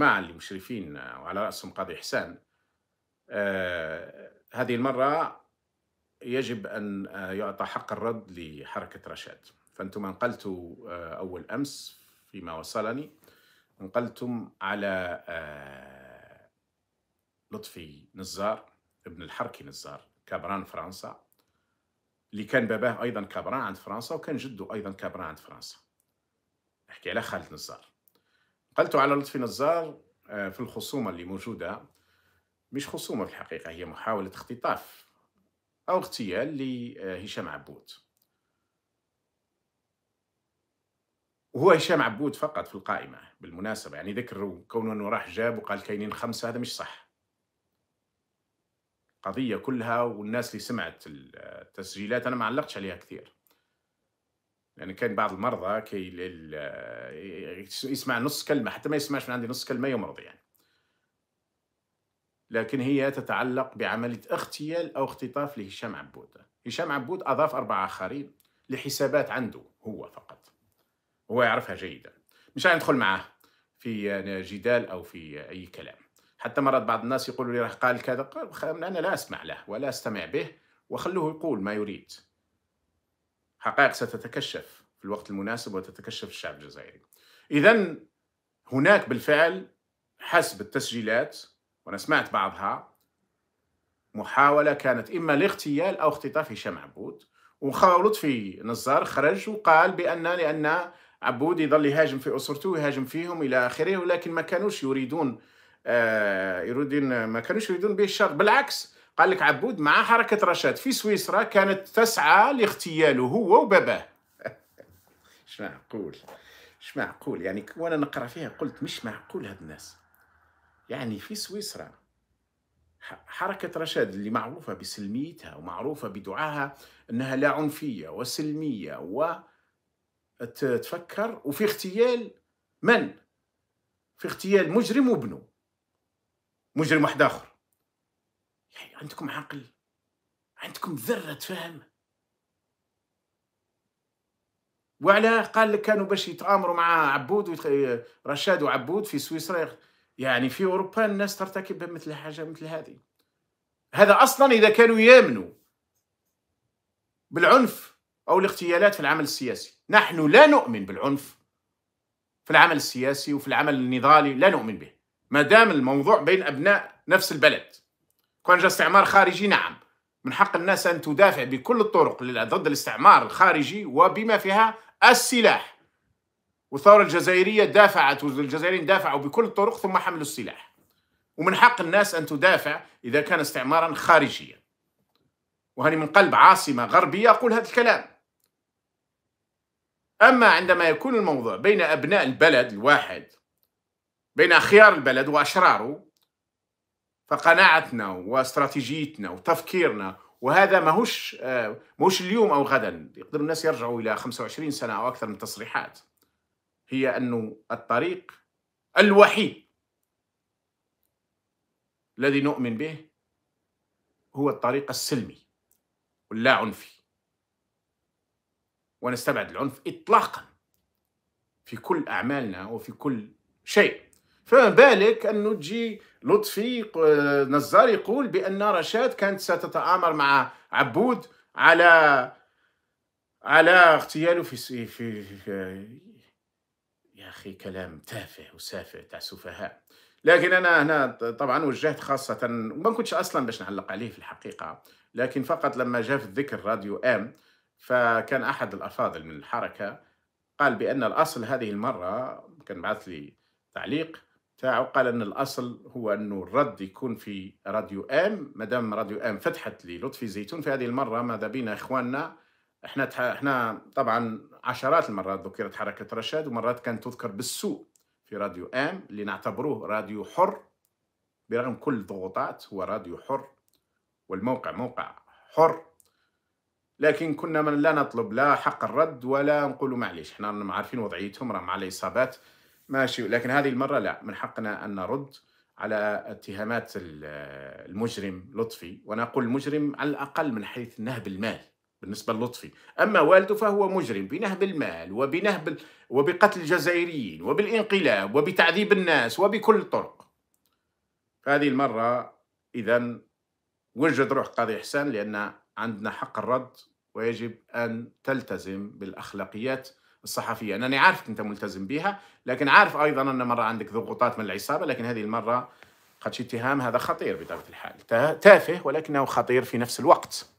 الجماعة المشرفين وعلى رأسهم قاضي حسان آه، هذه المرة يجب أن آه، يعطى حق الرد لحركة رشاد فأنتم أنقلتوا آه، أول أمس فيما وصلني انقلتم على لطفي نزار ابن الحركي نزار كابران فرنسا اللي كان باباه أيضا كابران عند فرنسا وكان جده أيضا كابران عند فرنسا نحكي على خالد نزار قلت على لطفي نزار آه، في الخصومة اللي موجودة مش خصومة في الحقيقة هي محاولة اختطاف أو اغتيال لهشام عبود وهو هشام عبود فقط في القائمة بالمناسبة يعني ذكر كونه أنه راح جاب وقال كاينين خمسة هذا مش صح قضية كلها والناس اللي سمعت آه، التسجيلات أنا ما علقتش عليها كثير يعني كان بعض المرضى كي يسمع نص كلمة حتى ما يسمعش من عندي نص كلمة يمرض يعني لكن هي تتعلق بعملية اغتيال أو اختطاف لهشام عبود هشام عبود أضاف أربعة آخرين لحسابات عنده هو فقط هو يعرفها جيدا مش ندخل معاه في جدال أو في أي كلام حتى مرات بعض الناس يقولوا لي راح قال كذا قال أنا لا أسمع له ولا أستمع به وخلوه يقول ما يريد حقائق ستتكشف في الوقت المناسب وتتكشف الشعب الجزائري إذا هناك بالفعل حسب التسجيلات وأنا سمعت بعضها محاولة كانت إما لاغتيال أو اختطاف هشام عبود ولطفي نزار خرج وقال بأن لأن عبود يظل يهاجم في أسرته ويهاجم فيهم إلى آخره ولكن ما كانوش يريدون آه يريدون ما كانوش يريدون به الشر بالعكس قال لك عبود مع حركة رشاد في سويسرا كانت تسعى لاغتياله هو وباباه مش معقول مش معقول يعني وانا نقرا فيها قلت مش معقول هاد الناس يعني في سويسرا حركة رشاد اللي معروفة بسلميتها ومعروفة بدعاها أنها لا عنفية وسلمية و تفكر وفي اغتيال من؟ في اغتيال مجرم وابنه مجرم واحد آخر عندكم عقل عندكم ذرة فهم وعلى قال لك كانوا باش يتآمروا مع عبود ويتخ... رشاد وعبود في سويسرا يعني في أوروبا الناس ترتكب مثل حاجة مثل هذه هذا أصلا إذا كانوا يامنوا بالعنف أو الاغتيالات في العمل السياسي نحن لا نؤمن بالعنف في العمل السياسي وفي العمل النضالي لا نؤمن به ما دام الموضوع بين أبناء نفس البلد جاء استعمار خارجي نعم من حق الناس أن تدافع بكل الطرق ضد الاستعمار الخارجي وبما فيها السلاح والثورة الجزائرية دافعت والجزائريين دافعوا بكل الطرق ثم حملوا السلاح ومن حق الناس أن تدافع إذا كان استعمارا خارجيا وهني من قلب عاصمة غربية أقول هذا الكلام أما عندما يكون الموضوع بين أبناء البلد الواحد بين أخيار البلد وأشراره فقناعتنا واستراتيجيتنا وتفكيرنا وهذا ماهوش ماهوش اليوم او غدا يقدر الناس يرجعوا الى 25 سنه او اكثر من تصريحات هي انه الطريق الوحيد الذي نؤمن به هو الطريق السلمي واللا عنفي ونستبعد العنف اطلاقا في كل اعمالنا وفي كل شيء فما بالك انه تجي لطفي آه، نزار يقول بان رشاد كانت ستتآمر مع عبود على على اغتياله في, في, في, في يا اخي كلام تافه وسافه تاع سفهاء لكن انا هنا طبعا وجهت خاصه وما كنتش اصلا باش نعلق عليه في الحقيقه لكن فقط لما جاء في الذكر راديو ام فكان احد الافاضل من الحركه قال بان الاصل هذه المره كان بعث لي تعليق فقال قال ان الاصل هو انه الرد يكون في راديو ام مادام راديو ام فتحت لي لطفي زيتون في هذه المره ماذا بينا اخواننا احنا تح... احنا طبعا عشرات المرات ذكرت حركه رشاد ومرات كانت تذكر بالسوء في راديو ام اللي نعتبروه راديو حر برغم كل الضغوطات هو راديو حر والموقع موقع حر لكن كنا من لا نطلب لا حق الرد ولا نقولوا معليش احنا عارفين وضعيتهم راهم على اصابات ماشي لكن هذه المرة لا من حقنا أن نرد على اتهامات المجرم لطفي وأنا أقول مجرم على الأقل من حيث نهب المال بالنسبة للطفي أما والده فهو مجرم بنهب المال وبنهب وبقتل الجزائريين وبالانقلاب وبتعذيب الناس وبكل الطرق فهذه المرة إذا وجد روح قاضي إحسان لأن عندنا حق الرد ويجب أن تلتزم بالأخلاقيات الصحفيه انني عارف انت ملتزم بها لكن عارف ايضا ان مره عندك ضغوطات من العصابه لكن هذه المره قدش اتهام هذا خطير بطبيعه الحال تافه ولكنه خطير في نفس الوقت